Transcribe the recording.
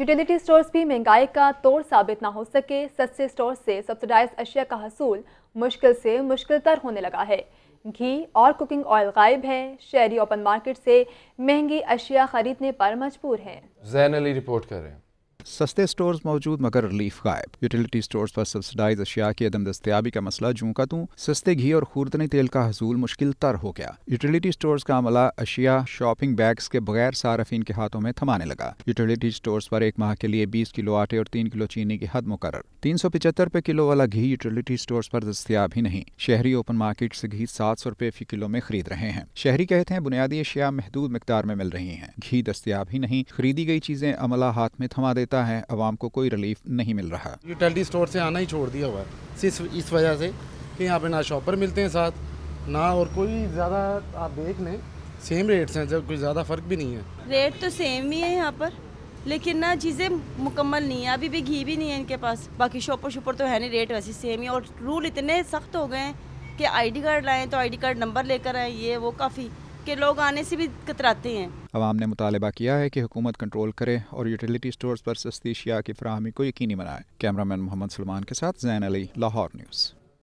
utility stores भी महंगाई का तोड़ साबित ना हो सके सस्ते स्टोर से सब्सिडाइज अशिया का हसूल मुश्किल से मुश्किल तर होने लगा है घी और कुकिंग ऑयल गायब है शहरी ओपन मार्केट से महंगी अशिया खरीदने पर मजबूर है जैन अली रिपोर्ट सस्ते स्टोर्स मौजूद मगर रिलीफ गायब यूटिलिटी स्टोर्स पर सब्सिडाइज अशिया की अदम दस्तियाबी का मसला जू का तू सस्ते घी और खूरदनी तेल का हजूल मुश्किल तर हो गया यूटिलिटी स्टोर का अमला अशिया शॉपिंग बैग्स के बगैर सार्फिन के हाथों में थमाने लगा यूटिलिटी स्टोर्स पर एक माह के लिए बीस किलो आटे और तीन किलो चीनी की हद मुकर तीन सौ पिछहत्तर रुपए किलो वाला घी यूटिलिटी स्टोर्स पर दस्तियाब ही नहीं शहरी ओपन मार्केट से घी सात सौ रुपए फी किलो में खरीद रहे हैं शहरी कहते हैं बुनियादी अशिया महदूद मकदार में मिल रही है घी दस्तियाब ही नहीं खरीदी गई चीजें अमला हाथ में थमा देता कहता है आवाम को कोई रिलीफ नहीं मिल रहा यूटिलिटी स्टोर से आना ही छोड़ दिया हुआ है सिर्फ इस वजह से कि यहाँ पे ना शॉपर मिलते हैं साथ ना और कोई ज़्यादा आप देख लें सेम रेट्स हैं जब कोई ज़्यादा फ़र्क भी नहीं है रेट तो सेम ही है यहाँ पर लेकिन ना चीज़ें मुकम्मल नहीं है अभी भी घी भी नहीं है इनके पास बाकी शॉपर शॉपर तो है नहीं रेट वैसे सेम ही और रूल इतने सख्त हो गए हैं कि आईडी कार्ड लाएँ तो आईडी कार्ड नंबर लेकर आएँ ये वो काफ़ी के लोग आने से भी कतराते हैं आवाम ने मुतालबा किया है कि हुकूमत कंट्रोल करे और यूटिलिटी स्टोर पर सस्ती शिया की फ्राहमी को यकीनी बनाए कैमरा मैन मोहम्मद सलमान के साथ जैन अली लाहौर न्यूज़